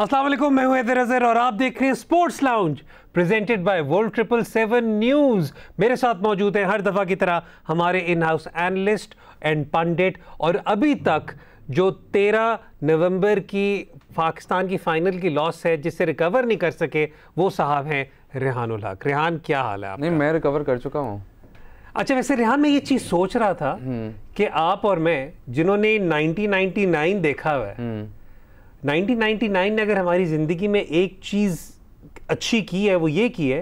वालेकुम मैं हूं हैदर अजहर और आप देख रहे हैं sports lounge presented by world triple seven news मेरे साथ मौजूद हैं हर दफ़ा की तरह हमारे in house analyst and pundit और अभी तक जो 13 नवंबर की पाकिस्तान की फ़ाइनल की लॉस है जिससे रिकवर नहीं कर सके वो साहब हैं रेहान उल्हक रेहान क्या हाल है आपका? नहीं मैं रिकवर कर चुका हूँ अच्छा वैसे रेहान मैं ये चीज़ सोच रहा था हम्म। कि आप और मैं जिन्होंने 1999 देखा हुआ है हम्म। 1999 ने अगर हमारी ज़िंदगी में एक चीज़ अच्छी की है वो ये की है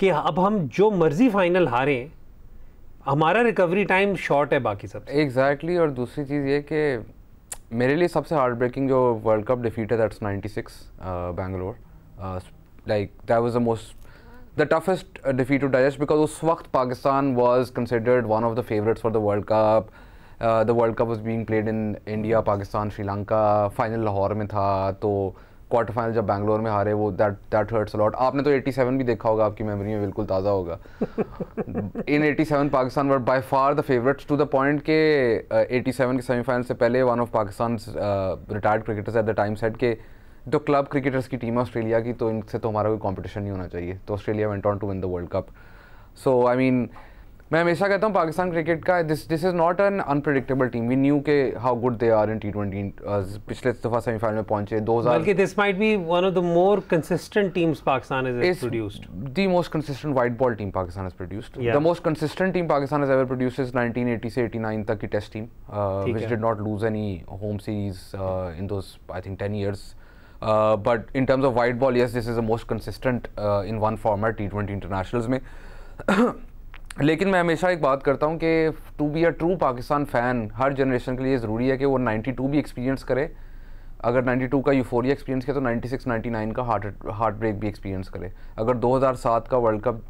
कि अब हम जो मर्ज़ी फाइनल हारें हमारा रिकवरी टाइम शॉर्ट है बाकी सब एग्जैक्टली exactly, और दूसरी चीज़ ये कि मेरे लिए सबसे हार्ड ब्रेकिंग जो वर्ल्ड कप डिफीट है that's 96 Bangalore like that was the most the toughest defeat to digest because उस वक्त Pakistan was considered one of the favourites for the world cup the world cup was being played in India Pakistan Sri Lanka final Lahore में था तो quarter final जब बैंगलोर में हारे वो that that hurts allot आपने तो 87 भी देखा होगा आपकी मेमोरी में बिल्कुल ताज़ा होगा in 87 Pakistan were by far the favourites to the point के uh, 87 के सेमीफाइनल से पहले one of Pakistan retired cricketers at the time said के जो क्लब क्रिकेटर्स की टीम ऑस्ट्रेलिया की तो इनसे तो हमारा कोई कॉम्पिटिशन नहीं होना चाहिए तो Australia went on to win the world cup so I mean मैं हमेशा कहता हूँ पाकिस्तान क्रिकेट का this this is not an unpredictable team we knew के how good they are in T twenty पिछले दफ़ा सेमीफाइनल में पहुंचे दो हजार this might be one of the more consistent teams Pakistan is produced the most consistent white ball team Pakistan is produced the most consistent team Pakistan is ever produce is nineteen eighty से eighty nine तक की test team which did not lose any home series in those I think ten years but in terms of white ball yes this is the most consistent in one format T twenty internationals में लेकिन मैं हमेशा एक बात करता हूँ कि to be a true Pakistan fan हर जनरेशन के लिए ज़रूरी है कि वो 92 भी एक्सपीरियंस करे अगर 92 का यूफोरिया एक्सपीरियंस किया तो 96 99 का हार्ट हार्ट ब्रेक भी एक्सपीरियंस करे अगर 2007 का वर्ल्ड कप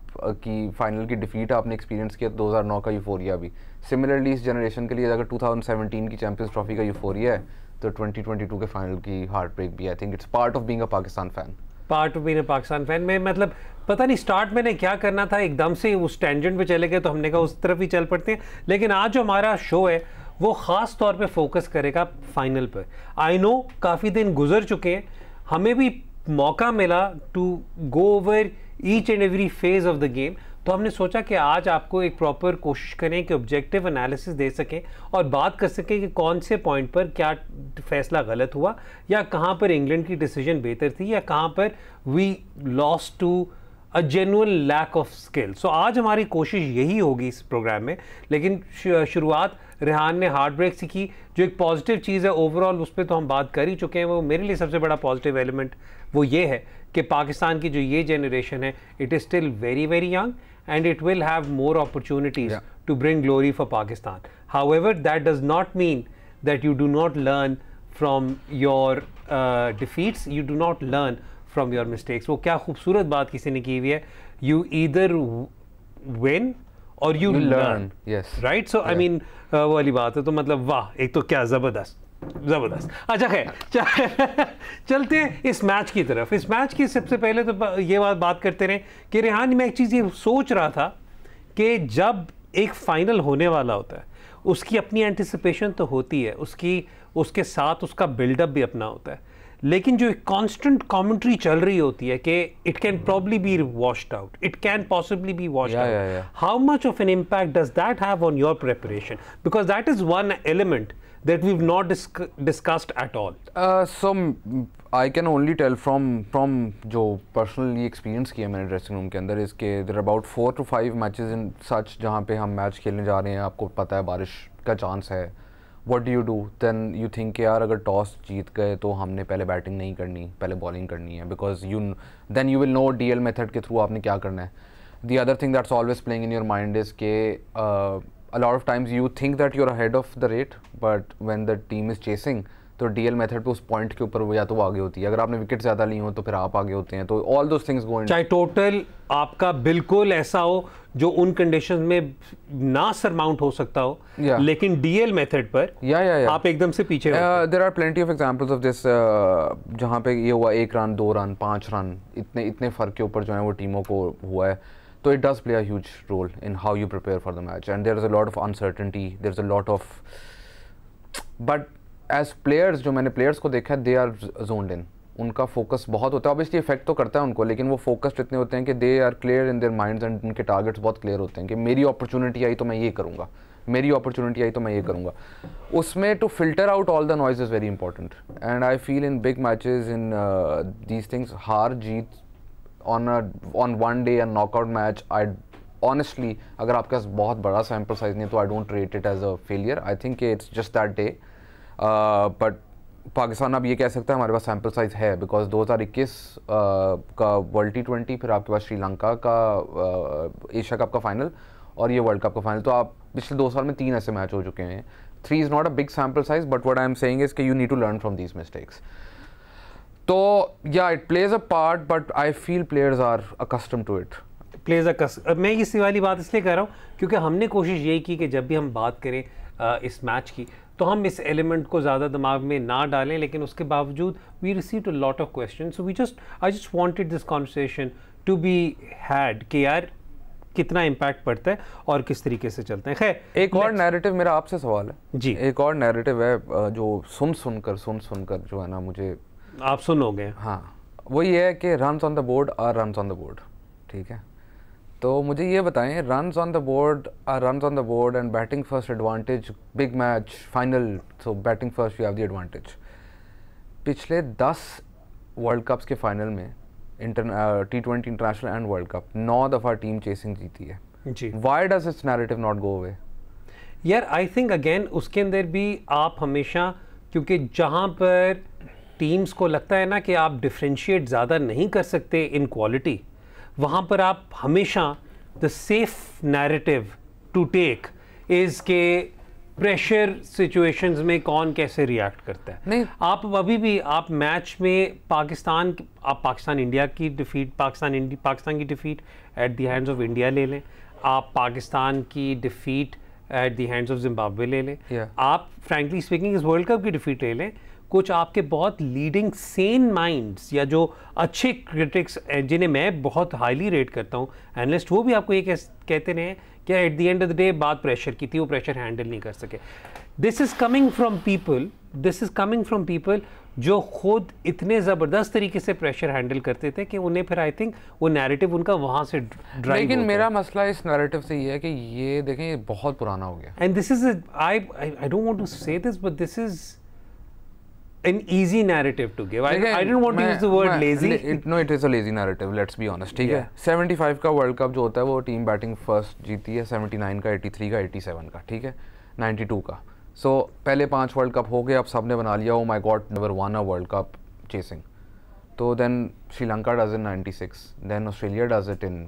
की फाइनल की डिफीट आपने एक्सपीरियंस किया तो 2009 का यूफोरिया भी सिमिलरली इस जनरेशन के लिए अगर 2017 की चैंपियंस ट्रॉफी का यूफोरिया है तो 2022 के फाइनल की हार्ट ब्रेक भी I think it's part of being a Pakistan fan part been Pakistan fan में मतलब पता नहीं स्टार्ट मैंने क्या करना था एकदम से उस टेंजेंट पे चले गए तो हमने कहा उस तरफ ही चल पड़ते हैं लेकिन आज जो हमारा शो है वो ख़ास तौर पे फोकस करेगा फाइनल पर आई नो काफ़ी दिन गुजर चुके हैं हमें भी मौका मिला to go over each and every phase of the game तो हमने सोचा कि आज आपको एक प्रॉपर कोशिश करें कि ऑब्जेक्टिव एनालिसिस दे सकें और बात कर सकें कि कौन से पॉइंट पर क्या फैसला गलत हुआ या कहाँ पर इंग्लैंड की डिसीजन बेहतर थी या कहाँ पर we lost to a genuine lack of skill so आज हमारी कोशिश यही होगी इस प्रोग्राम में लेकिन शुरुआत रेहान ने हार्ड ब्रेक से की जो एक पॉजिटिव चीज़ है ओवरऑल उस पर तो हम बात कर ही चुके हैं वो मेरे लिए सबसे बड़ा पॉजिटिव एलिमेंट वो ये है कि पाकिस्तान की जो ये जनरेशन है it is still very very young and it will have more opportunities yeah. to bring glory for Pakistan. However, that does not mean that you do not learn from your uh, defeats, you do not learn from your mistakes. वो क्या खूबसूरत बात किसी ने की हुई है You either win or you, you learn. learn. Yes. Right? So, yeah. I mean, uh, वो वाली बात है तो मतलब वाह एक तो क्या ज़बरदस्त अच्छा खैर चलते इस मैच की तरफ इस मैच की सबसे पहले तो ये बात बात करते रहे कि रेहान मैं एक चीज़ ये सोच रहा था कि जब एक फ़ाइनल होने वाला होता है उसकी अपनी एंटिसिपेशन तो होती है उसकी उसके साथ उसका बिल्डअप भी अपना होता है लेकिन जो एक कॉन्स्टेंट कॉमेंट्री चल रही होती है कि it can probably be washed out it can possibly be washed out how much of an impact does that have on your preparation because that is one element that we've not dis- discussed at all? Uh, so I can only tell from from jo personally experience किया मैंने dressing room ke andar is ke there are about four to five matches in such jahan pe hum match khelne ja rahe hain aapko pata hai barish ka chance hai what do you do then you think ke yaar agar toss jeet gaye to humne pehle batting nahi karni pehle bowling karni hai because you then you will know DL method ke through aapne kya karna hai the other thing that's always playing in your mind is ke uh, a lot of times you think that you're ahead of the rate but when the team is chasing तो D L method पर उस point के ऊपर वो या तो आगे होती है अगर आपने विकेट ज्यादा ली हो तो फिर आप आगे होते हैं तो ऑल दो थिंग्स गो चाहे टोटल आपका बिल्कुल ऐसा हो जो उन कंडीशन में ना सरमाउंट हो सकता हो yeah. लेकिन डीएल मेथड पर या yeah, या yeah. आप एकदम से पीछे there are plenty of examples of this जहाँ पे ये हुआ एक रन दो रन पाँच रन इतने इतने फर्क के ऊपर जो है वो टीमों को हुआ है तो it does play a role in how you prepare for the match and there is a lot of uncertainty there is a lot of but as players जो मैंने प्लेयर्स को देखा है दे आर जोन्ड इन उनका focus बहुत होता है obviously effect तो करता है उनको लेकिन वो फोकस्ड इतने होते हैं कि they are clear in their minds and उनके टारगेट्स बहुत क्लियर होते हैं कि मेरी अपॉर्चुनिटी आई तो मैं ये करूँगा मेरी अपॉर्चुनिटी आई तो मैं ये करूँगा उसमें to filter out all the noise is very important and I feel in big matches in these things हार जीत ऑन ऑन वन डे या नॉकआउट मैच आई ऑनेस्टली अगर आपके पास बहुत बड़ा सैम्पल साइज नहीं है तो I don't rate it as a failure I think it's just that day but Pakistan अब ये कह सकते हैं हमारे पास सैम्पल साइज़ है बिकॉज 2021 uh, का वर्ल्ड टी ट्वेंटी फिर आपके पास श्रीलंका का uh, एशिया कप का फाइनल और ये वर्ल्ड कप का फाइनल तो आप पिछले दो साल में तीन ऐसे मैच हो चुके हैं three is not a big sample size but what I am saying is के you need to learn from these mistakes तो या it plays a part but I feel players are accustomed to it plays a मैं इसी वाली बात इसलिए कह रहा हूँ क्योंकि हमने कोशिश यही की कि जब भी हम बात करें आ, इस मैच की तो हम इस एलिमेंट को ज़्यादा दिमाग में ना डालें लेकिन उसके बावजूद we receive a lot of question so we just I just wanted this conversation to be had कि यार कितना इम्पैक्ट पड़ता है और किस तरीके से चलते हैं खैर एक और नैरेटिव मेरा आपसे सवाल है जी एक और नैरेटिव है जो सुन सुनकर सुन सुनकर जो है ना मुझे आप सुनोगे हाँ वही है कि रन्स ऑन द बोर्ड और रन्स ऑन द बोर्ड ठीक है तो मुझे ये बताएं runs on the board are runs on the board and batting first advantage big match final so batting first you have the advantage पिछले दस world cups के फाइनल में inter T twenty international and world cup नौ दफ़ा team chasing जीती है जी why does its narrative not go away यार आई थिंक अगेन उसके अंदर भी आप हमेशा क्योंकि जहाँ पर टीम्स को लगता है ना कि आप डिफ्रेंशिएट ज़्यादा नहीं कर सकते इन क्वालिटी वहाँ पर आप हमेशा the safe narrative to take is के प्रेशर सिचुएशंस में कौन कैसे रिएक्ट करता है नहीं आप अभी भी आप मैच में पाकिस्तान आप पाकिस्तान इंडिया की डिफीट पाकिस्तान इंडिया पाकिस्तान की defeat at the hands of India ले लें आप पाकिस्तान की defeat at the hands of Zimbabwe ले लें yeah. आप फ्रैंकली स्पीकिंग इस वर्ल्ड कप की डिफीट ले लें कुछ आपके बहुत लीडिंग सेन माइंड्स या जो अच्छे क्रिटिक्स जिन्हें मैं बहुत हाईली रेट करता हूँ एनालिस्ट वो भी आपको ये कह, कहते रहे क्या at the end of the day बात प्रेशर की थी वो प्रेशर हैंडल नहीं कर सके this is coming from people this is coming from people जो खुद इतने ज़बरदस्त तरीके से प्रेशर हैंडल करते थे कि उन्हें फिर आई थिंक वो नैरेटिव उनका वहाँ से ड्राइव लेकिन मेरा मसला इस नैरेटिव से ये है कि ये देखें ये बहुत पुराना हो गया and this is I I don't want to say this but this is an easy narrative to give. I, I didn't want to use the word lazy. It, no, it is a lazy narrative. Let's be honest. ठीक है 75 का world cup जो होता है वो team batting first जीती है 79 का 83 का 87 का ठीक है 92 का सो so, पहले पांच वर्ल्ड कप हो गए अब सब ने बना लिया oh my god never won a world cup chasing तो then Sri Lanka does in 96 then Australia does it in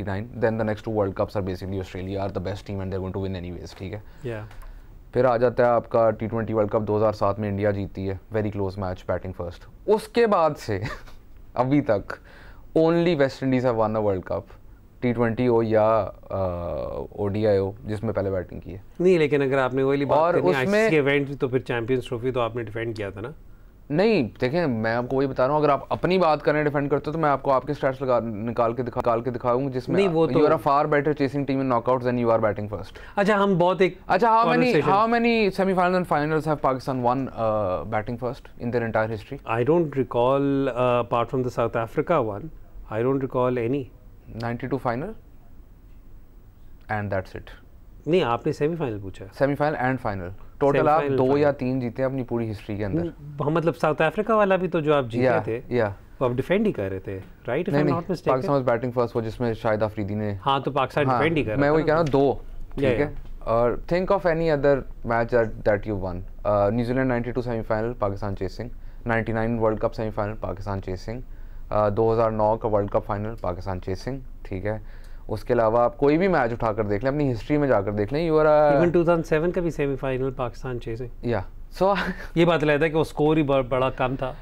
99 then the next two world cups are basically Australia are the best team and they are going to win anyways ठीक है फिर आ जाता है आपका T twenty world cup 2007 में India जीती है very close match batting first उसके बाद से अभी तक ओनली वेस्ट इंडीज़ है won a world cup T twenty हो या ओ डी आई हो जिसमें पहले बैटिंग की है नहीं लेकिन अगर आपने वही बात और उसमें इवेंट तो फिर चैंपियंस ट्रॉफी तो आपने डिफेंड किया था ना नहीं देखें मैं आपको वही बता रहा हूँ अगर आप अपनी बात करें डिफेंड करते हो तो मैं आपको आपके स्टैट्स लगा निकाल के दिखा निकाल के दिखाऊंगा जिसमें नहीं वो तो you are far better chasing team in knockouts then you are batting first अच्छा हम बहुत एक अच्छा how many how many semifinal and finals have Pakistan won batting first in their entire history I don't recall apart from the South Africa one I don't recall any 92 final and that's it नहीं आपने semifinal पूछा semifinal and final total आप दो या तीन जीते हैं अपनी पूरी हिस्ट्री के अंदर मतलब साउथ अफ्रीका वाला भी तो जो आप जीते थे या वो डिफेंड ही कर रहे थे right if I not mistake Pakistan was batting first वो जिसमें शायद अफरीदी ने हां तो पाकिस्तान हाँ, डिफेंड ही कर रहा मैं वही कह रहा हूं दो ठीक है और think of any other match that you won न्यूजीलैंड 92 semifinal Pakistan chasing 99 world cup semifinal Pakistan chasing 2009 का world cup final Pakistan chasing ठीक है उसके अलावा आप कोई भी मैच उठा कर देख लें अपनी हिस्ट्री में जाकर देख लें यू आर इवन 2007 का भी सेमीफाइनल पाकिस्तान चेजिंग या सो ये बात अलग है कि वो स्कोर ही बड़ा कम था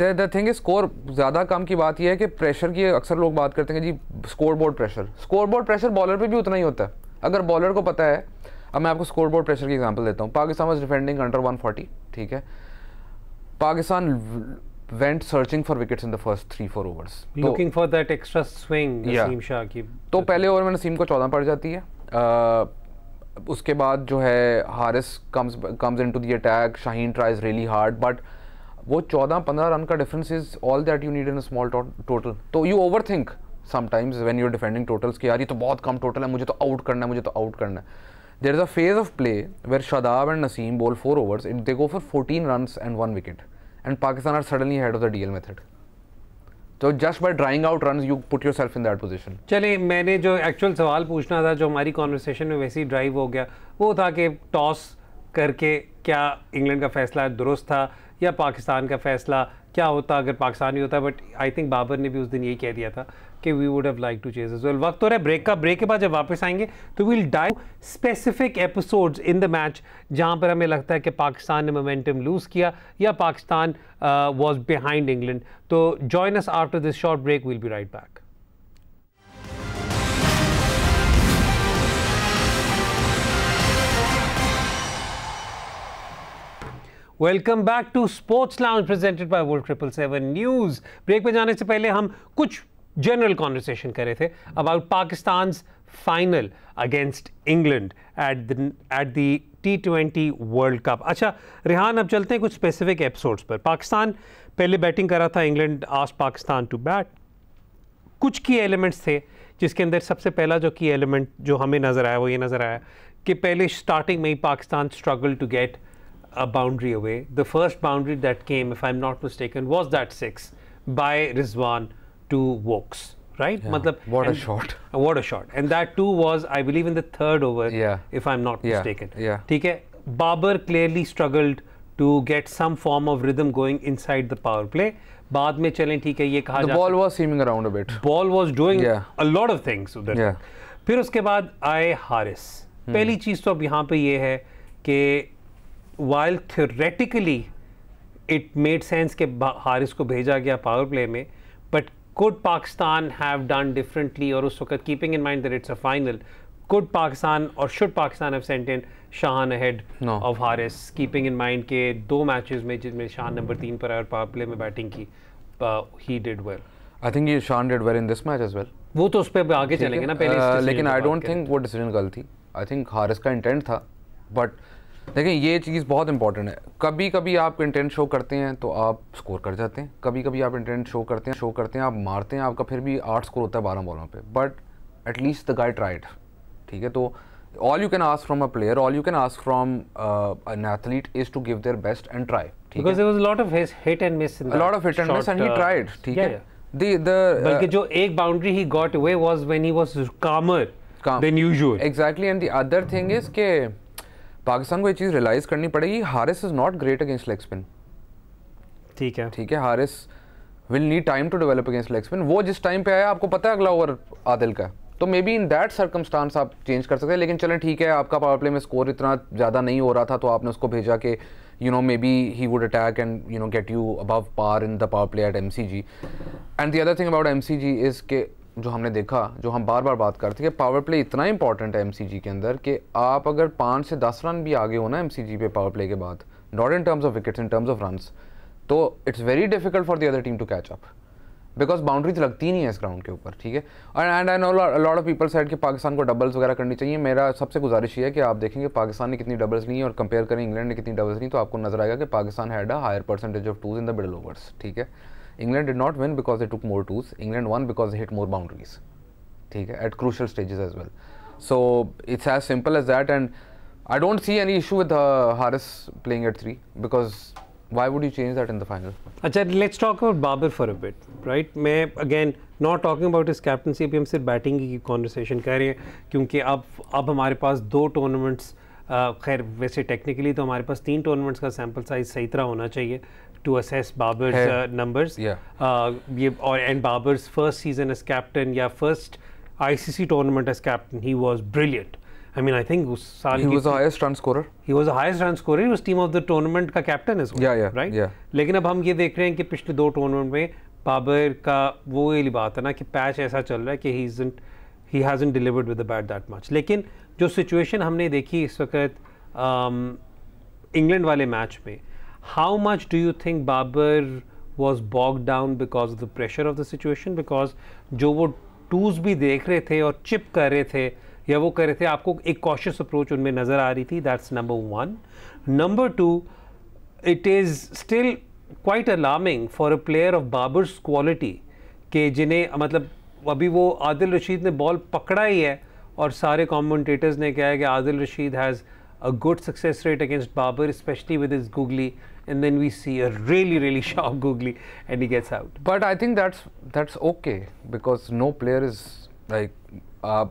द थिंग स्कोर ज़्यादा कम की बात यह है कि प्रेशर की अक्सर लोग बात करते हैं जी score board pressure score board pressure bowler पर भी उतना ही होता है अगर बॉलर को पता है अब मैं आपको स्कोर बोर्ड प्रेशर की एग्जाम्पल देता हूँ पाकिस्तान वॉज डिफेंडिंग अंडर 140 ठीक है Pakistan went searching for wickets in the first three four overs तो looking for that extra swing Naseem Shah की तो पहले ओवर में नसीम को 14 पड़ जाती है उसके बाद जो है Haris comes comes into the attack Shaheen tries really hard but वो 14 15 रन का difference is all that you need in small total तो you over think sometimes when you are defending totals कि यार ये तो बहुत कम टोटल है मुझे तो आउट करना है मुझे तो आउट करना है there is a phase of play where Shadab and Naseem bowl four overs it they go for fourteen run and one wicket and Pakistan are suddenly head of the DL method तो just by drawing out run you put yourself in that position चले मैंने जो actual सवाल पूछना था जो हमारी conversation में वैसे ही ड्राइव हो गया वो था कि टॉस करके क्या इंग्लैंड का फैसला दुरुस्त था या पाकिस्तान का फैसला क्या होता अगर पाकिस्तान ही होता बट आई थिंक बाबर ने भी उस दिन यही कह दिया था कि we would have like to chase as well वक्त हो रहा है ब्रेक का ब्रेक के बाद जब वापस आएंगे तो we'll dive specific episodes in the match जहां पर हमें लगता है कि पाकिस्तान ने मोमेंटम लूज़ किया या पाकिस्तान वॉज बिहाइंड इंग्लैंड तो join us after this short break we'll be right back welcome back to sports lounge presented by world triple seven news break में जाने से पहले हम कुछ जनरल कॉन्वर्सेशन कर रहे थे about Pakistan final against England at the at the T twenty world cup अच्छा रिहान अब चलते हैं कुछ स्पेसिफिक एपिसोड्स पर पाकिस्तान पहले बैटिंग कर रहा था इंग्लैंड आज पाकिस्तान टू बैट कुछ की एलिमेंट्स थे जिसके अंदर सबसे पहला जो की एलिमेंट जो हमें नज़र आया वो ये नज़र आया कि पहले स्टार्टिंग में ही Pakistan struggle to get a boundary away. The first boundary that came, if I'm not mistaken, was that six by Rizwan to Wokes. Right? Yeah. Matlab, what a shot. Uh, what a shot. And that too was, I believe, in the third over, yeah. if I'm not yeah. mistaken. Yeah. Hai? Barber clearly struggled to get some form of rhythm going inside the power play. बाद में चलें ठीक है ये कहा The ball was seeming around a bit. Ball was doing yeah. a lot of things उधर yeah. फिर उसके बाद आए हारिस hmm. पहली चीज़ तो अब यहाँ पे ये है कि while theoretically it made sense के हारिस को भेजा गया पावर प्ले में but could Pakistan have done differently और उस वक्त keeping in mind that it's a final could Pakistan और should Pakistan have sent in Shaheen ahead of Haris keeping in mind के दो मैचेस में जिसमें शाहान नंबर तीन पर आया और पावर प्ले में बैटिंग की ही डिड वेल आई थिंक ये Shaheen did well in this match as well वो तो उस पर आगे चलेंगे ना पहले uh, लेकिन आई डोंट थिंक वो डिसीजन गलत थी आई थिंक हारिस का इंटेंट था बट देखें ये चीज़ बहुत इंपॉर्टेंट है कभी कभी आप इंटेंट शो करते हैं तो आप स्कोर कर जाते हैं कभी कभी आप इंटेंट शो करते हैं शो करते हैं आप मारते हैं आपका फिर भी आठ स्कोर होता है बारह बॉलों पे but at least the guy tried ठीक है तो all you can ask from a player all you can ask from an athlete is to give their best and try because there was a lot of his hit and miss in a lot of hit and short, miss and he uh, tried ठीक yeah, है yeah. the the uh, बल्कि जो एक boundary he got away was when he was calmer calm. than usual exactly and the other thing is के पाकिस्तान को ये चीज़ realise करनी पड़ेगी Haris is not great against leg spin ठीक है ठीक है Haris will need time to develop against leg spin वो जिस टाइम पे आया आपको पता है अगला ओवर आदिल का तो maybe in that circumstance आप चेंज कर सकते हैं लेकिन चलें ठीक है आपका पावर प्ले में स्कोर इतना ज़्यादा नहीं हो रहा था तो आपने उसको भेजा कि you know maybe he would attack and you know get you above par in the power play at M C G and the other thing about M C G is के जो हमने देखा जो हम बार बार बात करते हैं कि पावर प्ले इतना इंपॉर्टेंट है एमसीजी के अंदर कि आप अगर पाँच से दस रन भी आगे हो ना एमसीजी पे पावर प्ले के बाद not in terms of wickets in terms of run तो it's very difficult for the other team to catch up because boundaries लगती नहीं है इस ग्राउंड के ऊपर ठीक है and and lot of people said कि पाकिस्तान को डबल्स वगैरह करनी चाहिए मेरा सबसे गुजारिश ये है कि आप देखेंगे पाकिस्तान ने कितनी डबल्स ली और कंपेयर करें इंग्लैंड ने कितनी डबल्स ली तो आपको नजर आएगा कि Pakistan had a higher percentage of twos in the middle overs ठीक है England did not win because it took more twos England won because hit more boundaries ठीक है at crucial stages as well so it's as simple as that and I don't see any issue with Haris playing at three because why would you change that in the final अच्छा let's talk about Babar for a right मैं again not talking about इस captaincy अभी हम सिर्फ batting की conversation कर रहे हैं क्योंकि अब अब हमारे पास दो टूर्नामेंट्स uh, खैर वैसे टेक्निकली तो हमारे पास तीन टूर्नामेंट्स का सैम्पल साइज सही तरह होना चाहिए to assess Barber's uh, numbers. Yeah. Uh, or, and Barber's first season as captain, yeah, first ICC tournament as captain, he was brilliant. I mean, I think उस he was the highest run scorer. He was the highest run scorer. He was team of the tournament ka captain as well. Yeah, yeah, right. Yeah. लेकिन अब हम ये देख रहे हैं कि पिछले दो टूर्नामेंट में बाबर का वो वाली बात है ना कि पैच ऐसा चल रहा है कि he isn't he hasn't delivered with the bat that much लेकिन जो सिचुएशन हमने देखी इस वक्त इंग्लैंड वाले मैच में how much do you think Babur was bogged down because of the pressure of the situation? Because जो वो टूज भी देख रहे थे और चिप कर रहे थे या वो कर रहे थे आपको एक कॉशियस अप्रोच उनमें नज़र आ रही थी that's number one number two it is still quite alarming for a player of Babar's quality के जिन्हें मतलब अभी वो आदिल रशीद ने बॉल पकड़ा ही है और सारे कॉमेंटेटर्स ने कहा है कि Adil Rashid has a good success rate against Babar specially with his googly and then we see a really really sharp googly and he gets out but i think that's that's okay because no player is like uh,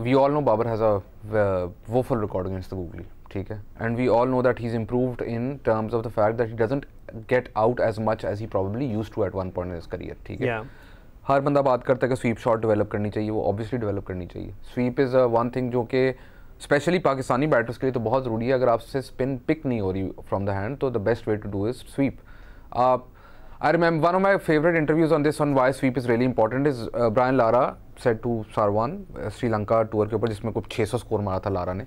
we all know babar has a uh, record against the googly and we all know that he's improved in terms of the fact that he doesn't get out as much as he probably used to at one point in his career ठीक है हर बंदा बात करता है कि sweep shot develop करनी चाहिए वो ऑब्वियसली डेवलप करनी चाहिए स्वीप इज वन थिंग जो कि स्पेशली पाकिस्तानी बैटर्स के लिए तो बहुत ज़रूरी है अगर आपसे स्पिन पिक नहीं हो रही फ्रॉम द हैंड तो the best way to do is sweep आप I remember one of my favourite interviews on this on why sweep is really important is Brian Lara said to Sarwan Sri Lanka tour के ऊपर जिसमें कुछ छः सौ score मारा था लारा ने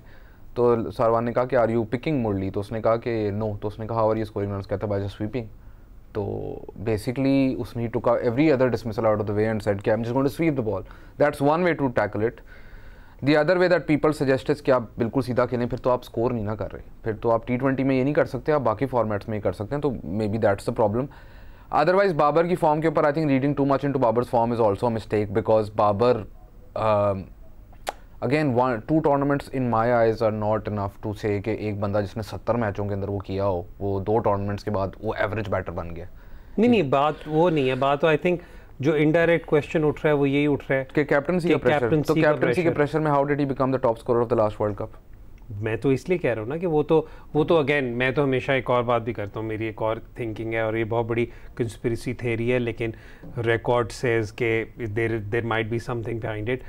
तो सारवान ने कहा कि आर यू पिकिंग मुरली तो उसने कहा कि नो तो उसने कहा और यू स्कोरिंग रन कहता बाय जस्ट स्वीपिंग तो बेसिकली उसने took a every other dismissal out of the way and said कि I am just going to sweep the ball that's one way to tackle it the other way that people suggest कि आप बिल्कुल सीधा खेलें फिर तो आप स्कोर नहीं ना कर रहे फिर तो आप टी ट्वेंटी में ये नहीं कर सकते आप बाकी फॉर्मेट्स में ही कर सकते हैं तो maybe that's the problem otherwise Babar की फॉर्म के ऊपर I think reading too much into Babar form is also mistake because Babar again two tournaments in my eyes are not enough to say कि एक बंदा जिसने सत्तर मैचों के अंदर वो किया हो वो दो टूर्नामेंट्स के बाद वो एवरेज बैटर बन गया नहीं नहीं बात वो नहीं है बात तो आई थिंक think... जो इनडायरेक्ट क्वेश्चन उठ रहा है वो यही उठ रहा है कि कैप्टनसी का प्रेशर तो कैप्टनसी के प्रेशर में how did he become the top scorer of the last world cup मैं तो इसलिए कह रहा हूँ ना कि वो तो वो तो अगेन मैं तो हमेशा एक और बात भी करता हूँ मेरी एक और थिंकिंग है और ये बहुत बड़ी कंस्पिरसी थेरी है लेकिन रिकॉर्ड सेज के there there might be something behind it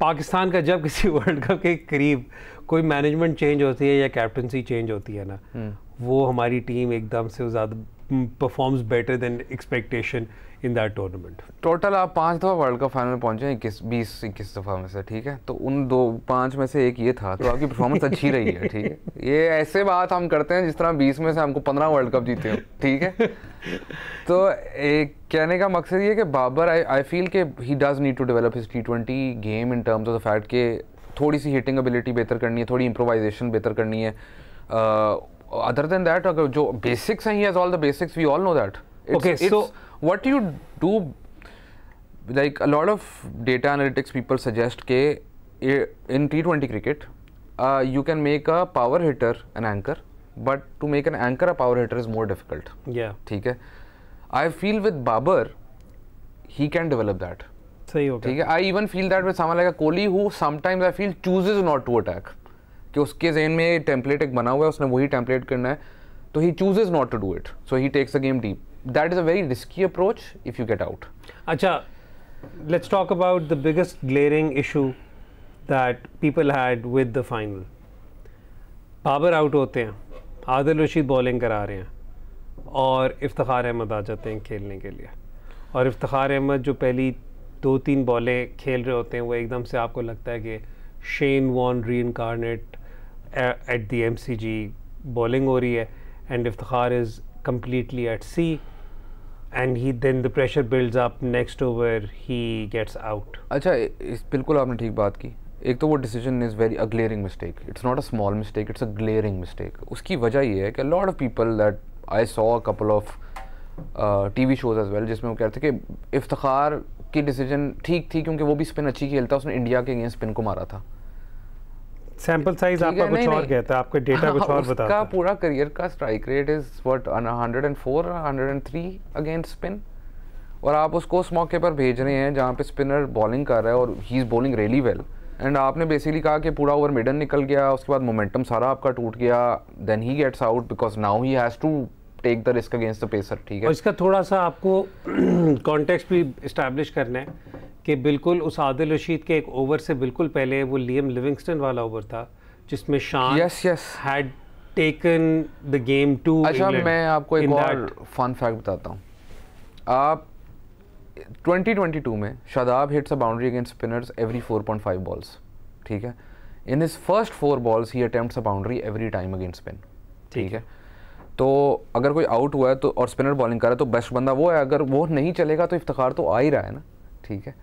Pakistan का जब किसी वर्ल्ड कप के करीब कोई मैनेजमेंट चेंज होती है या कैप्टनसी चेंज होती है ना हम्म। वो हमारी टीम एकदम से ज़्यादा performs better than expectation in that tournament total आप पांच दफ़ा वर्ल्ड कप फाइनल पहुंचे इक्कीस बीस इक्कीस दफ़ा में से ठीक है तो उन दो पांच में से एक ये था तो आपकी परफॉर्मेंस अच्छी रही है ठीक है ये ऐसे बात हम करते हैं जिस तरह बीस में से हमको पंद्रह वर्ल्ड कप जीते हो ठीक है तो एक कहने का मकसद ये कि बाबर आई आई फील के he does need to develop his T twenty game in terms of the fact के थोड़ी सी हिटिंग एबिलिटी बेहतर करनी है थोड़ी इम्प्रोवाइजेशन बेहतर करनी है other than that okay, jo basics and he has all the basics we all know that it's, okay it's so what you do like a lot of data analytics people suggest ke in T20 cricket uh, you can make a power hitter an anchor but to make an anchor a power hitter is more difficult yeah theek hai i feel with babar he can develop that सही हो ठीक है I even feel that with someone like Kohli who sometimes I feel chooses not to attack कि उसके जहन में template एक बना हुआ है उसने वही टेम्पलेट करना है तो he chooses not to do it so he takes a game deep that is a very risky approach if you get out अच्छा let's talk about the biggest glaring issue that people had with the final Babar out होते हैं Adil Rashid bowling करा रहे हैं और इफ्तार अहमद आ जाते हैं खेलने के लिए और इफ्तार अहमद जो पहली दो तीन बॉलें खेल रहे होते हैं वो एकदम से आपको लगता है कि Shane Warne reincarnate at the M C G bowling हो रही है and Iftikhar is completely at sea and he then the pressure build up next over he gets out अच्छा इस बिल्कुल आपने ठीक बात की एक तो वो decision is very a glaring mistake it's not a small mistake it's a glaring mistake उसकी वजह ये है कि lot of people that I saw a couple of T V shows as well जिसमें वो कह रहे थे कि इफ्तार की डिसीजन ठीक थी क्योंकि वो भी स्पिन अच्छी खेलता उसने इंडिया के अगेंस्ट स्पिन को मारा था सैंपल साइज आपका कुछ और कहता है आपका डेटा कुछ और बताता है उसका पूरा करियर का strike rate is what 104 103 against spin और आप उसको उस मौके पर भेज रहे हैं जहां पे स्पिनर बॉलिंग कर रहा है और he is bowling really well and आपने बेसिकली कहा कि पूरा ओवर मिडन निकल गया उसके बाद मोमेंटम सारा आपका टूट गया then he gets out because now he has to take the risk against the pacer ठीक है और इसका थोड़ा सा आपको कॉन्टेक्स्ट भी इस्टेब्लिश करना है कि बिल्कुल उस आदिल रशीद के एक ओवर से बिल्कुल पहले वो लियम लिविंगस्टन वाला ओवर था जिसमें Shan yes yes had taken the game to अच्छा मैं आपको एक और फन फैक्ट बताता हूँ आप 2022 में Shadab hits a boundary against spinners every 4.5 balls ठीक है in his first four balls he attempts a boundary every time against spin ठीक है तो अगर कोई आउट हुआ है तो और स्पिनर बॉलिंग कर रहा है तो बेस्ट बंदा वो है अगर वो नहीं चलेगा तो इफ्तार तो आ ही रहा है ना ठीक है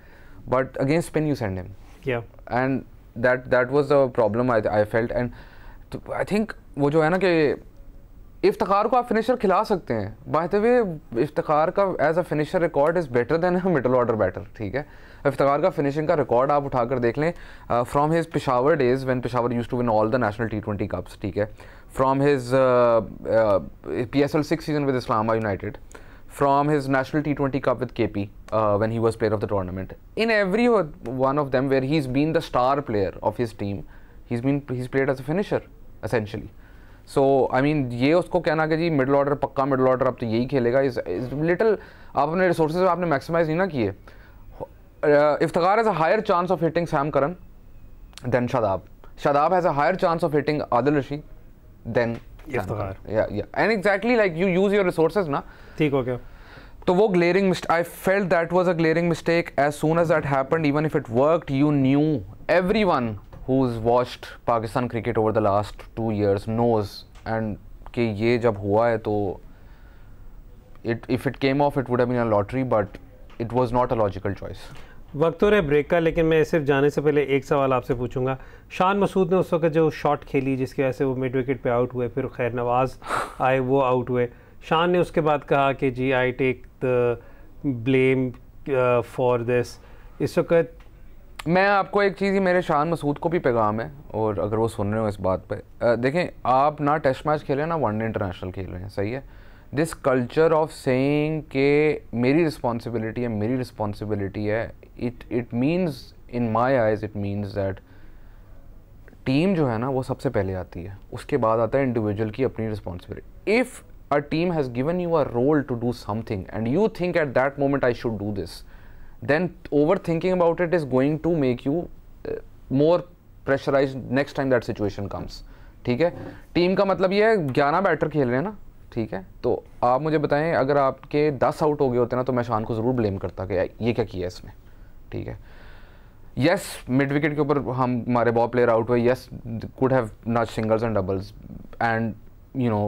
but against spin you send him. Yeah. And that that was the problem I, I felt and I think वो जो है ना कि इफ्तार को आप फिनिशर खिला सकते हैं बाय द वे इफ्तार का as a finisher record is better than middle order better ठीक है इफ्तार का फिनिशिंग का रिकॉर्ड आप उठाकर देख लें from his Peshawar days when Peshawar used to win all the national T twenty cups ठीक है from his P S L six season with Islamabad United from his national T20 Cup with KP uh, when he was player of the tournament. In every one of them, where he's been the star player of his team, he's been he's played as a finisher essentially. So I mean ये उसको कहना कि जी middle order पक्का middle order अब तो यही खेलेगा इज लिटल आप अपने रिसोर्सेज आपने मैक्सिमाइज नहीं ना किए Iftikhar has a higher chance of hitting Sam Curran than Shadab Shadab has a higher chance of hitting Adil Rashid than Iftikhar yeah yeah and exactly like you use your resources ना ठीक हो गया तो वो glaring I felt that was a glaring mistake as soon as that happen even if it worked you knew one who is watched Pakistan cricket over the last two years knows and कि ये जब हुआ है तो it if it came off it would been a lottery but it was not a logical choice वक्त तो रहे break का लेकिन मैं सिर्फ जाने से पहले एक सवाल आपसे पूछूंगा शान मसूद ने उस वक्त जो शॉट खेली जिसकी वजह से वो मिड विकेट पे आउट हुए फिर खैर नवाज आए वो आउट हुए शान ने उसके बाद कहा कि जी I take the blame for this इस वक्त मैं आपको एक चीज़ ही मेरे शान मसूद को भी पैगाम है और अगर वो सुन रहे हो इस बात पे uh, देखें आप ना टेस्ट मैच खेल रहे हैं ना वनडे इंटरनेशनल खेल रहे हैं सही है दिस कल्चर ऑफ सेइंग के मेरी रिस्पॉन्सिबिलिटी है मेरी रिस्पॉन्सिबिलिटी है it it means in my eyes it means that team जो है ना वो सबसे पहले आती है उसके बाद आता है इंडिविजुअल की अपनी responsibility if a team has given you a role to do something and you think at that moment i should do this then overthinking about it is going to make you uh, more pressurized next time that situation comes ठीक है team का मतलब ये है ग्यारह batter खेल रहे हैं ना ठीक है तो आप मुझे बताएं अगर आपके दस आउट हो गए होते ना तो मैं शान को ज़रूर ब्लेम करता कि ये क्या किया इसने ठीक है यस मिड विकेट के ऊपर हम हमारे बॉल प्लेयर आउट हुए yes could have not singles and doubles and you know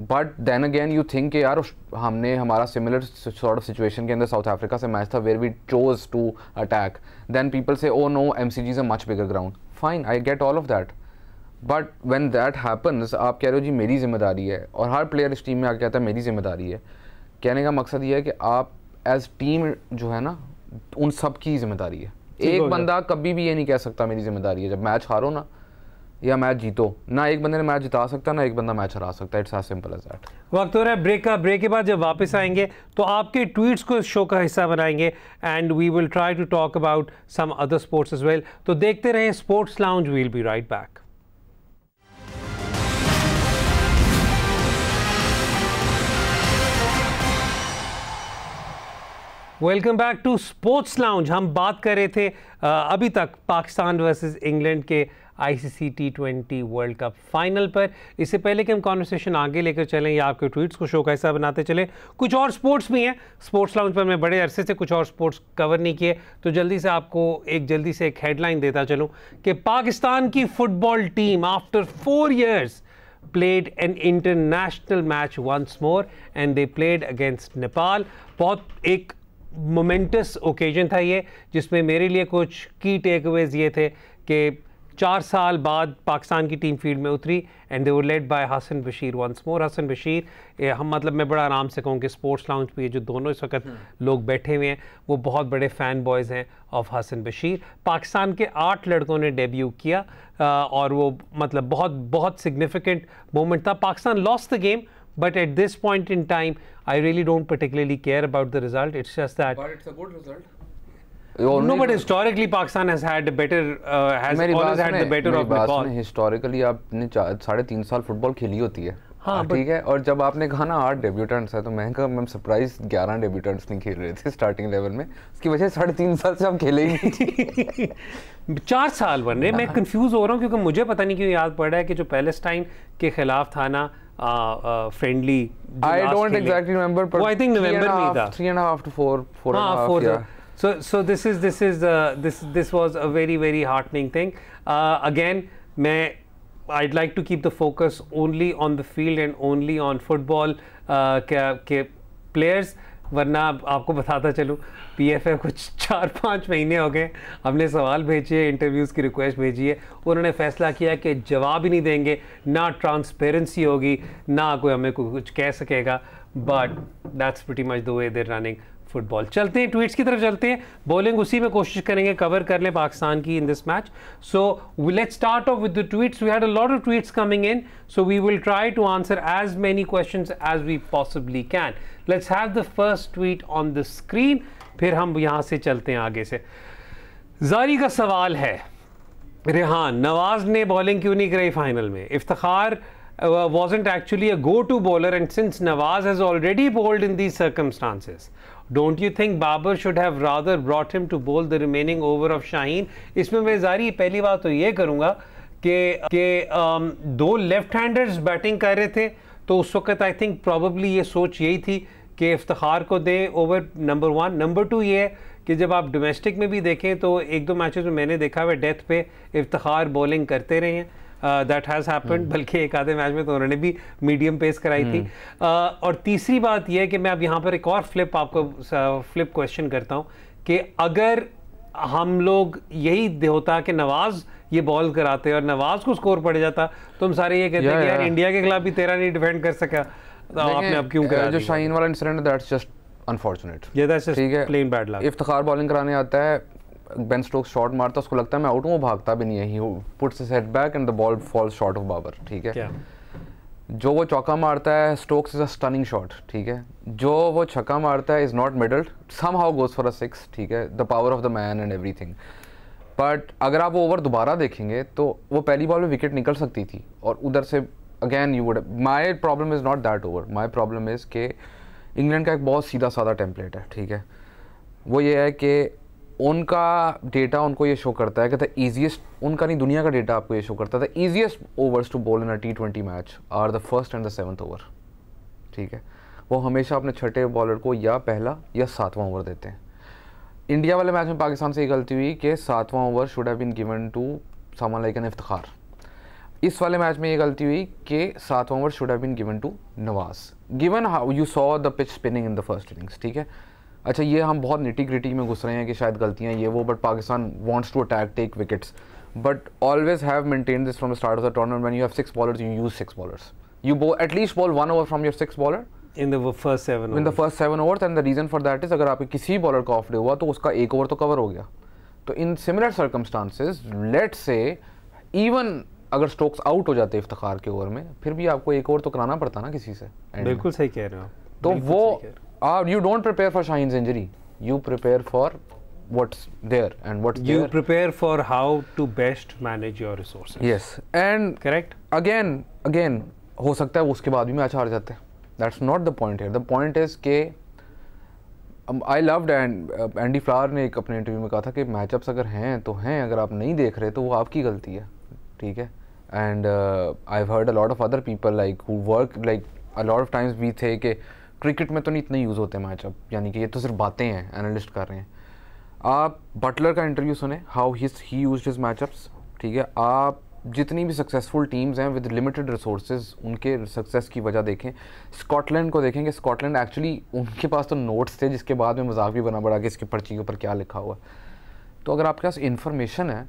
but then again you think कि यार हमने हमारा सिमिलर सॉर्ट ऑफ सिचुएशन के अंदर साउथ अफ्रीका से मैच था where we chose to attack then people say oh no M C G is a much bigger ground fine I get all of that but when that happens आप कह रहे हो जी मेरी जिम्मेदारी है और हर प्लेयर इस टीम में आके कहता है मेरी जिम्मेदारी है कहने का मकसद ये है कि आप एज टीम जो है ना उन सब की जिम्मेदारी है एक बंदा कभी भी ये नहीं कह सकता मेरी जिम्मेदारी है जब मैच हारो ना या मैच जीतो ना एक बंदे ने मैच जिता सकता ना एक बंदा मैच हरा सकता it's as simple as that वक्त हो रहा है ब्रेक का ब्रेक के बाद जब वापस आएंगे तो आपके ट्वीट्स को इस शो का हिस्सा बनाएंगे and we will try to talk about some other sports as well तो देखते रहें sports lounge will be right back welcome back to sports lounge हम बात कर रहे थे अभी तक पाकिस्तान वर्सेस इंग्लैंड के ICC T twenty world cup final पर इससे पहले कि हम कॉन्वर्सेशन आगे लेकर चलें या आपके ट्वीट्स को शो का हिस्सा बनाते चले कुछ और स्पोर्ट्स भी हैं स्पोर्ट्स लाउंज पर मैं बड़े अरसे से कुछ और स्पोर्ट्स कवर नहीं किए तो जल्दी से आपको एक जल्दी से एक हेडलाइन देता चलूँ कि पाकिस्तान की football team after four years played an international match once more and they played against Nepal बहुत एक मोमेंटस ओकेजन था ये जिसमें मेरे लिए कुछ की टेक अवेज ये थे कि चार साल बाद पाकिस्तान की टीम फील्ड में उतरी and they led by Hassan Bashir once more Hassan Bashir हम मतलब मैं बड़ा आराम से कहूँ कि स्पोर्ट्स लाउंज पे जो दोनों इस वक्त हम्म। लोग बैठे हुए हैं वो बहुत बड़े फ़ैन बॉयज़ हैं ऑफ हसन बशीर पाकिस्तान के आठ लड़कों ने डेब्यू किया आ, और वो मतलब बहुत बहुत सिग्निफिकेंट मोमेंट था Pakistan lost the game but at this point in time I really don't particularly care about the result it's just that no but historically Pakistan has had better has always had the better of the call historically आपने साढ़े तीन साल football खेली होती है हाँ, हाँ ठीक है और जब आपने कहा ना आठ डेब्यूटेंट्स है तो मैं कहा मैम सरप्राइज ग्यारह डेब्यूटेंट्स नहीं खेल रहे थे स्टार्टिंग लेवल में उसकी वजह साढ़े तीन साल से हम खेले ही नहीं चार साल बन रहे मैं कंफ्यूज हाँ। हो रहा हूँ क्योंकि मुझे पता नहीं क्यों याद पड़ रहा है कि जो पैलेस्टाइन के खिलाफ था ना friendly I don't exactly remember but I think November में था 3 एंड हाफ टू 4 4 हां 4 so so this is this is uh, this this was a very very heartening thing uh, again may I'd like to keep the focus only on the field and only on football uh, ke, ke players वरना आपको बताता चलूँ P F A कुछ चार पाँच महीने हो गए हमने सवाल भेजे इंटरव्यूज़ की रिक्वेस्ट भेजी है उन्होंने फ़ैसला किया कि जवाब ही नहीं देंगे ना ट्रांसपेरेंसी होगी ना कोई हमें कुछ कह सकेगा बट दैट्स प्रिटी मच दो वे देर रनिंग फुटबॉल चलते हैं ट्वीट्स की तरफ चलते हैं बॉलिंग उसी में कोशिश करेंगे कवर कर लें पाकिस्तान की in this match so let start off with the tweets we had a lot of tweets coming in so we will try to answer as many question as we possibly can let's have the first tweet on the screen फिर हम यहां से चलते हैं आगे से जारी का सवाल है रेहान नवाज ने बॉलिंग क्यों नहीं कराई फाइनल में Iftikhar wasn't actually a go to bowler and since Nawaz has already bowled in these circumstances don't you think Babar should have rather brought him to bowl the remaining over of Shaheen इसमें मैं जारी पहली बात तो ये करूँगा कि कि um, दो लेफ्ट हैंडर्स बैटिंग कर रहे थे तो उस वक्त आई थिंक प्रॉबली ये सोच यही थी कि इफ्तार को दें over number one number two ये है कि जब आप डोमेस्टिक में भी देखें तो एक दो मैचेस में मैंने देखा हुआ डेथ पे इफ्तार बॉलिंग करते रहे हैं दैट हैज़ हैपन बल्कि एक आधे मैच में तो उन्होंने भी मीडियम पेस कराई थी uh, और तीसरी बात यह है कि मैं अब यहाँ पर एक और फ्लिप आपको फ्लिप क्वेश्चन करता हूँ कि अगर हम लोग यही होता कि नवाज़ ये बॉल कराते और नवाज़ को स्कोर पड़ जाता तो हम सारे ये कहते हैं कि यार इंडिया के खिलाफ भी तेरा नहीं डिफेंड कर सका तो आपने अब क्यों करा जो शाहीन वाला इंसिडेंट दैट्स जस्ट अनफॉर्चुनेट ये that's just plain bad luck Iftikhar bowling कराने आता है बेन स्टोक्स शॉट मारता उसको लगता है मैं आउट हूँ वो भागता भी नहीं है he puts set back and the ball falls short of Babar ठीक है जो वो चौका मारता है Stokes is a stunning shot ठीक है जो वो छक्का मारता है is not middled somehow goes for a six ठीक है the power of the man and everything but अगर आप वो ओवर दोबारा देखेंगे तो वो पहली बॉल में विकेट निकल सकती थी और उधर से again you would my problem is not that over my problem is के इंग्लैंड का एक बहुत सीधा साधा टेम्पलेट है ठीक है वो ये है कि उनका डेटा उनको ये शो करता है कि द ईजिएस्ट उनका नहीं दुनिया का डेटा आपको ये शो करता है the easiest overs to bowl in a T twenty match are the first and the seventh over ठीक है वो हमेशा अपने छठे बॉलर को या पहला या सातवां ओवर देते हैं इंडिया वाले मैच में पाकिस्तान से ये गलती हुई कि सातवां over should have been given to someone like an Iftikhar इस वाले मैच में ये गलती हुई कि सातवां over should have been given to Nawaz given how you saw the pitch spinning in the first innings ठीक है अच्छा ये हम बहुत निटी ग्रिटी में घुस रहे हैं कि शायद गलतियाँ ये वो but Pakistan wants to attack take wickets but always have maintain this from start of the tournament when you have six bowler you use six bowlers you bowl at least bowl one over from your six bowler in the seven in the first seven over and the reason for that is अगर आपके किसी bowler का of day हुआ तो उसका एक over तो cover हो गया तो in similar circumstances let say even अगर स्टोक्स आउट हो जाते इफ्तार के ओवर में फिर भी आपको एक ओवर तो कराना पड़ता ना किसी से बिल्कुल सही कह रहे हो तो वो Uh, you don't prepare for Shaheen's injury. You prepare for what's there and what's you there. prepare for how to best manage your resources. Yes, and correct. Again, again, हो सकता है उसके बाद भी मैच हार जाते हैं. That's not the point here. The point is के I loved and Andy Flower ने एक अपने इंटरव्यू में कहा था कि मैचअप्स अगर हैं तो हैं अगर आप नहीं देख रहे तो वो आपकी गलती है ठीक है and I have heard a lot of other people like who work like a lot of times we थे कि क्रिकेट में तो नहीं इतने यूज़ होते मैचअप यानी कि ये तो सिर्फ बातें हैं एनालिस्ट कर रहे हैं आप बटलर का इंटरव्यू सुने how his he use his matchups ठीक है आप जितनी भी सक्सेसफुल टीम्स हैं विद लिमिटेड रिसोर्सेज उनके सक्सेस की वजह देखें स्कॉटलैंड को देखें कि स्कॉटलैंड एक्चुअली उनके पास तो नोट्स थे जिसके बाद में मजाक भी बना बढ़ा कि इसके पर्ची के ऊपर क्या लिखा हुआ तो अगर आपके पास इंफॉर्मेशन है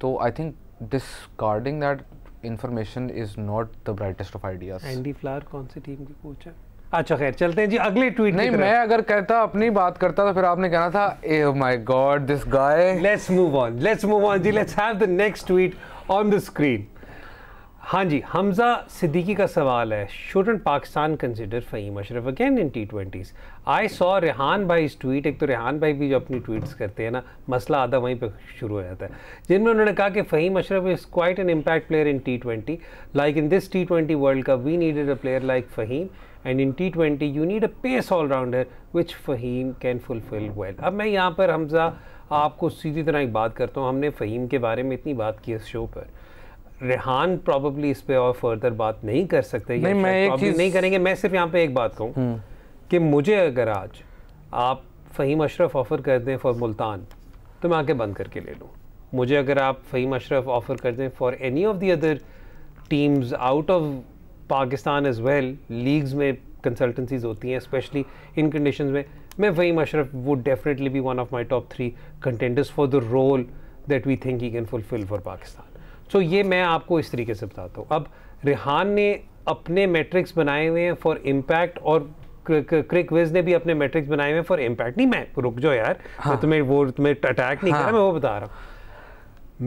तो I think this guarding that information is not the brightest of ideas Andy Flower कौन सी टीम की कोच है अच्छा खैर चलते हैं जी अगले ट्वीट नहीं मैं अगर कहता अपनी बात करता तो फिर आपने कहना था my God this guy let's move on let's move on जी let's have the next tweet on the screen हाँ जी हमजा सिद्दीकी का सवाल है shouldn't Pakistan consider Faheem Ashraf again in T twenties I saw Rehan भाई ट्वीट एक तो रेहान भाई भी जो अपनी ट्वीट्स करते हैं ना मसला आधा वहीं पर शुरू हो जाता है जिनमें उन्होंने कहा कि Faheem Ashraf is quite an impact player in T twenty like in this T twenty world cup we needed a player like Faheem and in T twenty you need a pace allrounder which Faheem can fulfil well अब मैं यहाँ पर हमज़ा आपको सीधी तरह एक बात करता हूँ हमने फ़हीम के बारे में इतनी बात की इस शो पर रेहान प्रॉबली इस पर और फर्दर बात नहीं कर सकते नहीं मैं एक चीज़ नहीं करेंगे मैं सिर्फ यहाँ पर एक बात कहूँ हम्म। कि मुझे अगर आज आप फ़हीम अशरफ ऑफ़र कर दें फॉर मुल्तान तो मैं आके बंद करके ले लूँ मुझे अगर आप फ़हीम अशरफ ऑफ़र कर दें for any of the other teams out of Pakistan as well leagues में कंसल्टेंसीज होती हैं स्पेशली इन कंडीशन में मैं Faheem Ashraf would definitely be one of my top three contenders for the role that we think he can fulfil for Pakistan so ये मैं आपको इस तरीके से बताता हूँ अब रिहान ने अपने मेट्रिक्स बनाए हुए हैं फॉर इम्पैक्ट और क्रिक विज ने भी अपने मैट्रिक्स बनाए हुए फॉर इम्पैक्ट नहीं मैं रुक जाओ यार हाँ। मैं तुम्हें वो तुम्हें अटैक नहीं हाँ। रहा मैं वो बता रहा हूँ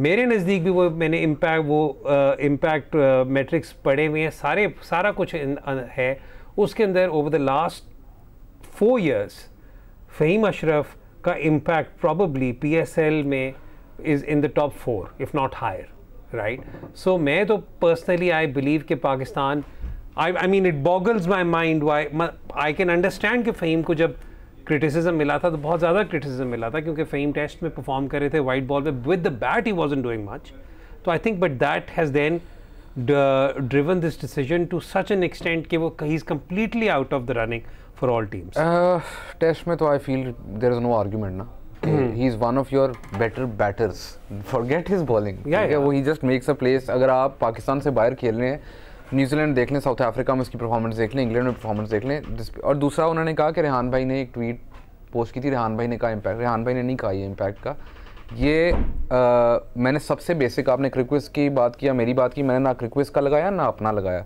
मेरे नज़दीक भी वो मैंने इम्पैक्ट वो इम्पैक्ट मैट्रिक्स पढ़े हुए हैं सारे सारा कुछ इन, अ, है उसके अंदर over the last four years Faheem Ashraf का impact probably P S L में is in the top four if not higher right so मैं तो पर्सनली आई बिलीव कि Pakistan I, mean, it boggles my mind why I can understand that Fahim ko jab criticism mila tha, to bahut zyada criticism mila tha kyunki Fahim test mein the white ball But with the bat he wasn't doing much. So I think, but that has then driven this decision to such an extent that is completely out of the running for all teams. Uh, test mein I feel there is no argument hmm. He is one of your better batters. Forget his bowling. he just makes a place. Agar aap Pakistan se bahar khelne hai, New Zealand देख लें south Africa में उसकी performance देख लें England में performance देख लें और दूसरा उन्होंने कहा कि रेहान भाई ने एक ट्वीट पोस्ट की थी रेहान भाई ने कहा इम्पैक्ट रेहान भाई ने नहीं कहा ये इम्पैक्ट का ये आ, मैंने सबसे बेसिक आपने क्रिक्वेस्ट की बात किया मेरी बात की मैंने ना क्रिक्वेस्ट का लगाया ना अपना लगाया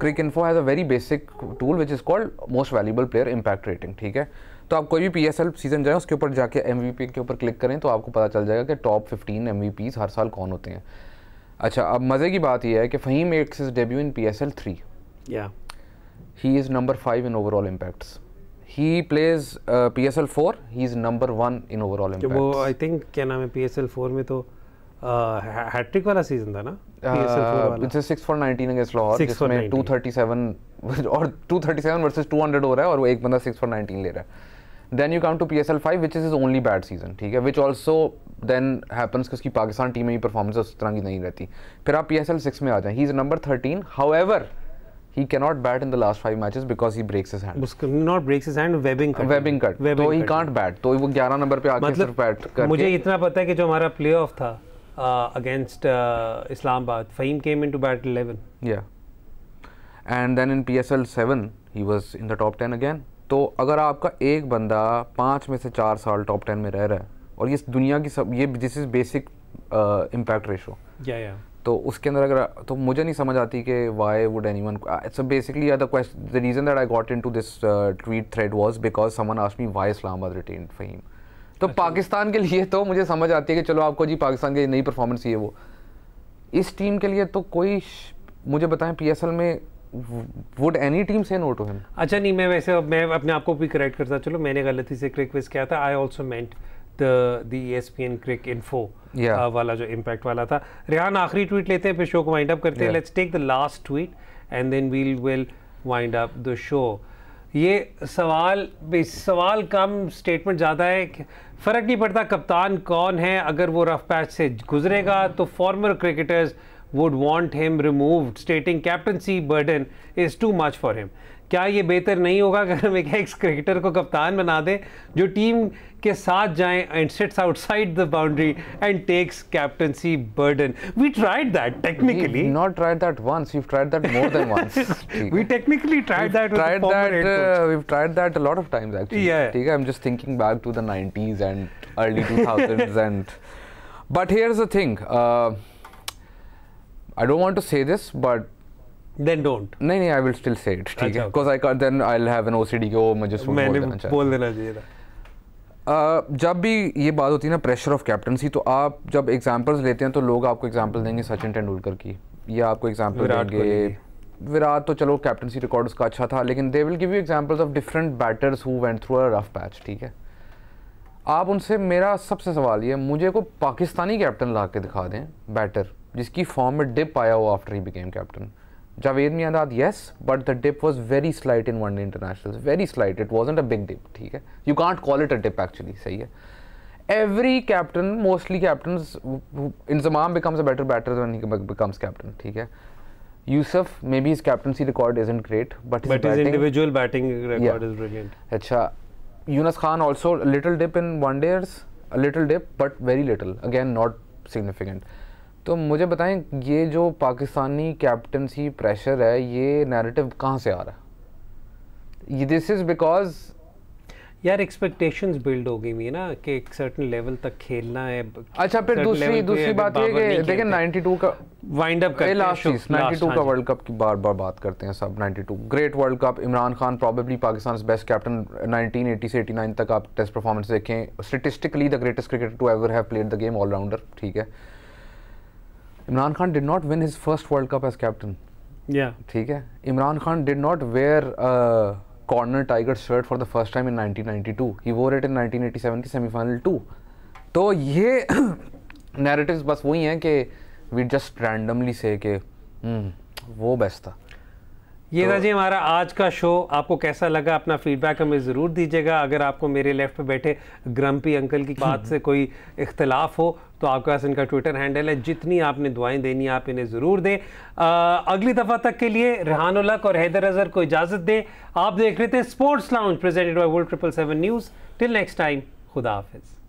Cricinfo has a very basic tool which is called most valuable player impact rating ठीक है तो आप कोई भी पी एस एल सीज़न जाए उसके ऊपर जाके एम वी पी के ऊपर क्लिक करें तो आपको पता चल जाएगा कि टॉप फिफ्टीन एम वी हर साल कौन होते हैं अच्छा अब मज़े की बात यह है कि Faheem makes his debut in P S L three या he is number five in overall impact he plays P S L four he is number one in overall वो आई थिंक क्या नाम है पी एस एल फोर में तो hat trick uh, वाला season था ना it's six for nineteen against Lahore जिसमें टू थर्टी सेवन और two thirty seven versus two hundred हो रहा है और वो एक बंदा सिक्स फॉर नाइनटीन ले रहा है then you come to PSL 5 which is his only bad season ठीक which also then happens कि उसकी पाकिस्तान टीम में ही परफॉर्मेंस उस तरह की नहीं रहती फिर PSL 6 he is number 13 however he cannot bat in the last five matches because he breaks his hand not breaks his hand webbing webbing cut तो he can't bat तो वो 11 नंबर पे आके सिर्फ bat करके मुझे इतना playoff था uh, against Islamabad uh, Fahim came into bat 11 yeah and then in PSL 7 he was in the top 10 again तो अगर आपका एक बंदा पाँच में से चार साल टॉप टेन में रह रहा है और ये दुनिया की सब ये this is basic impact ratio तो उसके अंदर अगर तो मुझे नहीं समझ आती कि why would any one it's basically the the reason that I got in to this tweet thread was because someone asked me why Islamabad retain Faheem तो अच्छा। पाकिस्तान के लिए तो मुझे समझ आती है कि चलो आपको जी पाकिस्तान की नई परफॉर्मेंस ये वो इस टीम के लिए तो कोई मुझे बताएं पीएसएल में would any team say no to him अच्छा नहीं मैं वैसे मैं अपने आप को भी करेक्ट करता चलो मैंने गलती से क्रिक विज किया था I also meant the Cricinfo वाला जो इम्पैक्ट वाला था रेहान आखिरी ट्वीट लेते हैं फिर शो को वाइंड अप करते हैं let's take the last tweet and then we'll will wind up the show ये सवाल सवाल कम स्टेटमेंट ज़्यादा है फ़र्क नहीं पड़ता कप्तान कौन है अगर वो रफ पैच से गुजरेगा तो former cricketers would want him removed, stating captaincy burden is too much for him. क्या ये बेहतर नहीं होगा अगर हम एक एक्स क्रिकेटर को कप्तान बना दें जो टीम के साथ जाएं and sits outside the boundary and takes captaincy burden we tried that technically not tried that once we tried that more than once we technically tried that tried that we tried that a lot of times actually ठीक है I am just thinking back to the 90s and early 2000s and but here's the thing uh, I don't want to say this but then don't नहीं नहीं I will still say it ठीक है because I cut then I will have an OCD के ओ मुझे मैंने अच्छा बोल देना चाहिए था Uh, जब भी ये बात होती है ना प्रेशर ऑफ कैप्टनसी तो आप जब एग्जांपल्स लेते हैं तो लोग आपको एग्जांपल देंगे सचिन तेंदुलकर की या आपको एग्जांपल देंगे विराट तो चलो कैप्टनसी रिकॉर्ड उसका अच्छा था लेकिन they will give you examples of different batters who went through a rough patch ठीक है आप उनसे मेरा सबसे सवाल ये मुझे को पाकिस्तानी कैप्टन ला के दिखा दें बैटर जिसकी फॉर्म में डिप आया हो after he became captain Javed Miandad yes but the dip was very slight in one day international very slight it wasn't a big dip ठीक है you can't call it a dip actually सही है every captain mostly captain Inzamam becomes a better batter one becomes captain ठीक है Yusuf, maybe his captaincy record isn't great, but his, but batting, his individual batting record yeah. is brilliant. Acha. Yunus Khan also a little dip in one days, a little dip, but very little. Again, not significant. तो मुझे बताएं ये जो Pakistani captaincy pressure है ये narrative कहाँ से आ रहा है ये दिस इज़ बिकॉज यार एक्सपेक्टेशंस बिल्ड हो गई हुई ना कि एक सर्टेन लेवल तक खेलना है अच्छा फिर दूसरी दूसरी बात ये कि देखिए 92 का वाइंड अप करते हैं 92 का वर्ल्ड हाँ कप की बार बार बात करते हैं सब 92 great world cup Imran Khan probably Pakistan best captain 1980 से 89 तक आप टेस्ट परफॉर्मेंस देखें statistically the greatest cricketer to ever have played the game allrounder ठीक है Imran Khan did not win his first world cup as captain ठीक है Imran Khan did not wear corner tiger shirt for the first time in 1992 he wore it इन 1987 की semifinal to तो ये narratives बस वही हैं कि वी जस्ट रैंडमली से के वो बेस्ट था ये था तो जी हमारा आज का शो आपको कैसा लगा अपना फीडबैक हमें ज़रूर दीजिएगा अगर आपको मेरे लेफ्ट पे बैठे ग्रम्पी अंकल की बात से कोई इख्तलाफ हो तो आपके पास इनका ट्विटर हैंडल है जितनी आपने दुआएं देनी आप इन्हें ज़रूर दें आ, अगली दफ़ा तक के लिए उलक और हैदर अजहर को इजाज़त दें आप देख रहे थे sports lounge presented by world triple seven news till next time खुदा हाफिज़